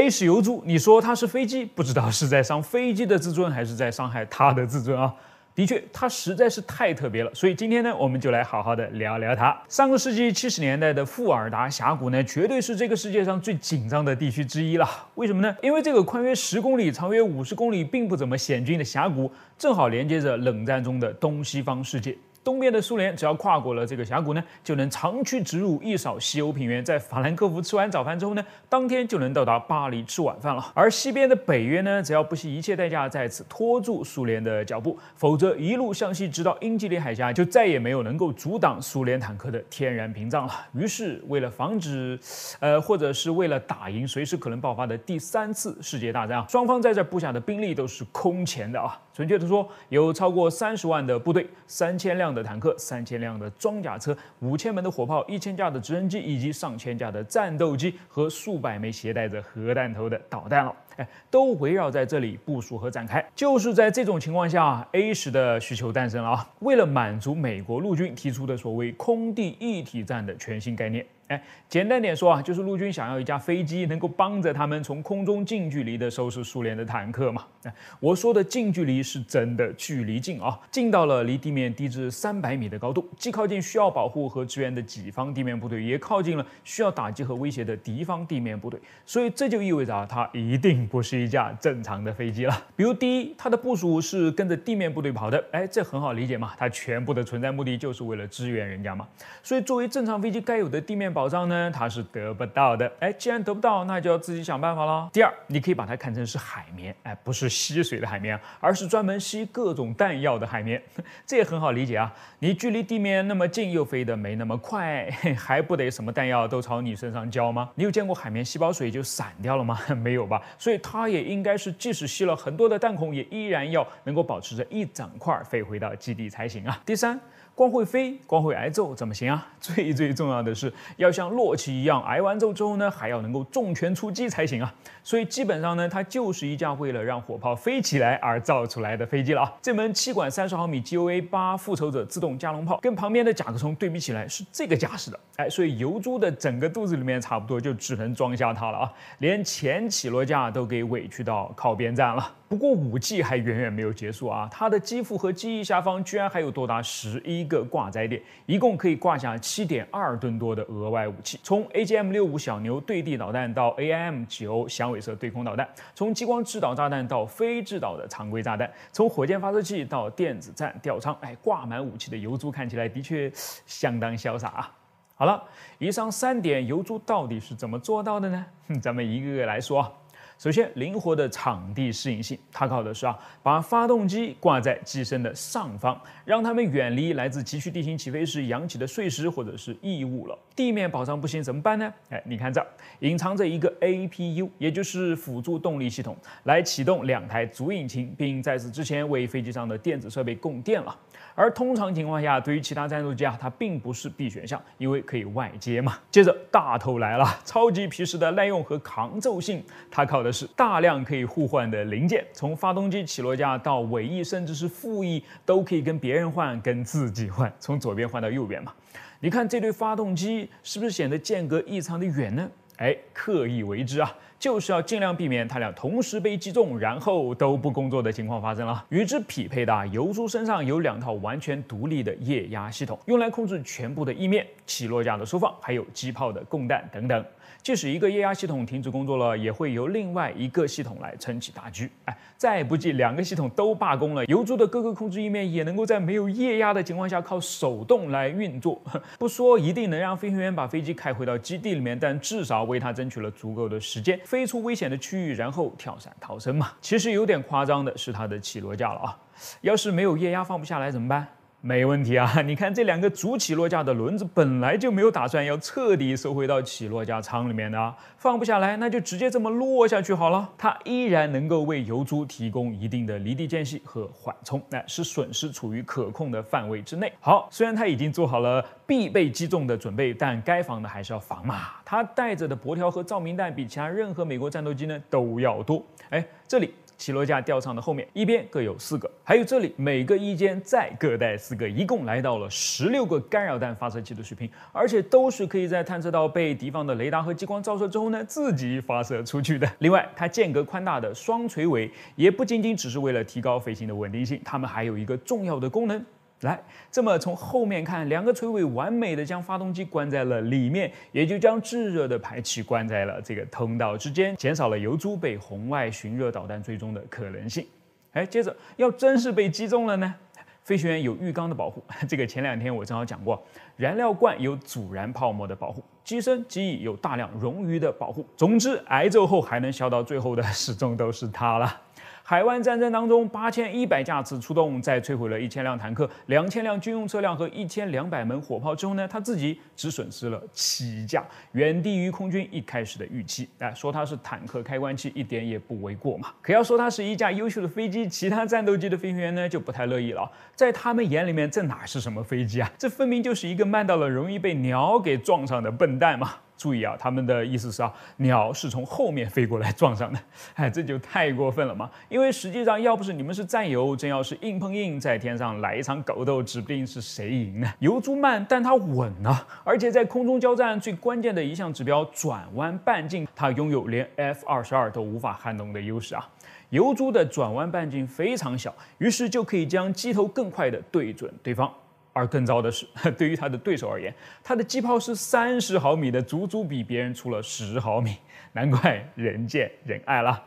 A 是油猪，你说它是飞机，不知道是在伤飞机的自尊，还是在伤害它的自尊啊？的确，它实在是太特别了。所以今天呢，我们就来好好的聊聊它。上个世纪七十年代的富尔达峡谷呢，绝对是这个世界上最紧张的地区之一了。为什么呢？因为这个宽约十公里、长约五十公里，并不怎么险峻的峡谷，正好连接着冷战中的东西方世界。东边的苏联只要跨过了这个峡谷呢，就能长驱直入，一扫西欧平原。在法兰克福吃完早饭之后呢，当天就能到达巴黎吃晚饭了。而西边的北约呢，只要不惜一切代价再次拖住苏联的脚步，否则一路向西直到英吉利海峡，就再也没有能够阻挡苏联坦克的天然屏障了。于是，为了防止，呃，或者是为了打赢随时可能爆发的第三次世界大战，啊，双方在这布下的兵力都是空前的啊！准确的说，有超过三十万的部队，三千辆的。坦克三千辆的装甲车、五千门的火炮、一千架的直升机，以及上千架的战斗机和数百枚携带着核弹头的导弹了。哎，都围绕在这里部署和展开。就是在这种情况下，A 十的需求诞生了啊！为了满足美国陆军提出的所谓空地一体战的全新概念。哎，简单点说啊，就是陆军想要一架飞机能够帮着他们从空中近距离的收拾苏联的坦克嘛。我说的近距离是真的距离近啊，近到了离地面低至三百米的高度，既靠近需要保护和支援的己方地面部队，也靠近了需要打击和威胁的敌方地面部队。所以这就意味着啊，它一定不是一架正常的飞机了。比如第一，它的部署是跟着地面部队跑的，哎，这很好理解嘛，它全部的存在目的就是为了支援人家嘛。所以作为正常飞机该有的地面保。保障呢，它是得不到的。哎，既然得不到，那就要自己想办法了。第二，你可以把它看成是海绵，哎，不是吸水的海绵，而是专门吸各种弹药的海绵。这也很好理解啊，你距离地面那么近，又飞得没那么快，还不得什么弹药都朝你身上浇吗？你有见过海绵吸饱水就散掉了吗？没有吧。所以它也应该是，即使吸了很多的弹孔，也依然要能够保持着一整块飞回到基地才行啊。第三，光会飞，光会挨揍怎么行啊？最最重要的是要。像洛奇一样挨完揍之后呢，还要能够重拳出击才行啊！所以基本上呢，它就是一架为了让火炮飞起来而造出来的飞机了啊！这门七管三十毫米 GUA 八复仇者自动加农炮跟旁边的甲壳虫对比起来是这个架势的，哎，所以油猪的整个肚子里面差不多就只能装下它了啊，连前起落架都给委屈到靠边站了。不过五 G 还远远没有结束啊！它的机腹和机翼下方居然还有多达十一个挂载点，一共可以挂下七点二吨多的额外武器，从 A G M 六五小牛对地导弹到 A I M 九响尾蛇对空导弹，从激光制导炸弹到非制导的常规炸弹，从火箭发射器到电子战吊舱，哎，挂满武器的油猪看起来的确相当潇洒啊！好了，以上三点油猪到底是怎么做到的呢？咱们一个个来说。首先，灵活的场地适应性，它靠的是啊，把发动机挂在机身的上方，让它们远离来自崎岖地形起飞时扬起的碎石或者是异物了。地面保障不行怎么办呢？哎，你看这儿隐藏着一个 APU，也就是辅助动力系统，来启动两台主引擎，并在此之前为飞机上的电子设备供电了。而通常情况下，对于其他战斗机啊，它并不是必选项，因为可以外接嘛。接着，大头来了，超级皮实的耐用和抗揍性，它靠的。是大量可以互换的零件，从发动机起落架到尾翼，甚至是副翼，都可以跟别人换，跟自己换，从左边换到右边嘛。你看这对发动机是不是显得间隔异常的远呢？哎，刻意为之啊。就是要尽量避免他俩同时被击中，然后都不工作的情况发生了。与之匹配的油猪身上有两套完全独立的液压系统，用来控制全部的翼面、起落架的收放，还有机炮的供弹等等。即使一个液压系统停止工作了，也会由另外一个系统来撑起大局。哎，再不济两个系统都罢工了，油猪的各个控制翼面也能够在没有液压的情况下靠手动来运作。不说一定能让飞行员把飞机开回到基地里面，但至少为他争取了足够的时间。飞出危险的区域，然后跳伞逃生嘛？其实有点夸张的是它的起落架了啊，要是没有液压放不下来怎么办？没问题啊！你看这两个主起落架的轮子本来就没有打算要彻底收回到起落架舱里面的，放不下来，那就直接这么落下去好了。它依然能够为油珠提供一定的离地间隙和缓冲，那使损失处于可控的范围之内。好，虽然他已经做好了必被击中的准备，但该防的还是要防嘛。他带着的箔条和照明弹比其他任何美国战斗机呢都要多。哎，这里。起落架吊舱的后面，一边各有四个，还有这里每个翼尖再各带四个，一共来到了十六个干扰弹发射器的水平，而且都是可以在探测到被敌方的雷达和激光照射之后呢，自己发射出去的。另外，它间隔宽大的双垂尾也不仅仅只是为了提高飞行的稳定性，它们还有一个重要的功能。来，这么从后面看，两个垂尾完美的将发动机关在了里面，也就将炙热的排气关在了这个通道之间，减少了油珠被红外寻热导弹追踪的可能性。哎，接着要真是被击中了呢，飞行员有浴缸的保护，这个前两天我正好讲过，燃料罐有阻燃泡沫的保护，机身机翼有大量冗余的保护，总之挨揍后还能笑到最后的始终都是它了。海湾战争当中，八千一百架次出动，在摧毁了一千辆坦克、两千辆军用车辆和一千两百门火炮之后呢，他自己只损失了七架，远低于空军一开始的预期。哎，说它是坦克开关机一点也不为过嘛。可要说它是一架优秀的飞机，其他战斗机的飞行员呢就不太乐意了。在他们眼里面，这哪是什么飞机啊？这分明就是一个慢到了容易被鸟给撞上的笨蛋嘛。注意啊，他们的意思是啊，鸟是从后面飞过来撞上的，哎，这就太过分了嘛！因为实际上要不是你们是战友，真要是硬碰硬在天上来一场狗斗，指不定是谁赢呢。油猪慢，但它稳啊，而且在空中交战最关键的一项指标——转弯半径，它拥有连 F 二十二都无法撼动的优势啊。油猪的转弯半径非常小，于是就可以将机头更快地对准对方。而更糟的是，对于他的对手而言，他的机炮是三十毫米的，足足比别人粗了十毫米，难怪人见人爱了。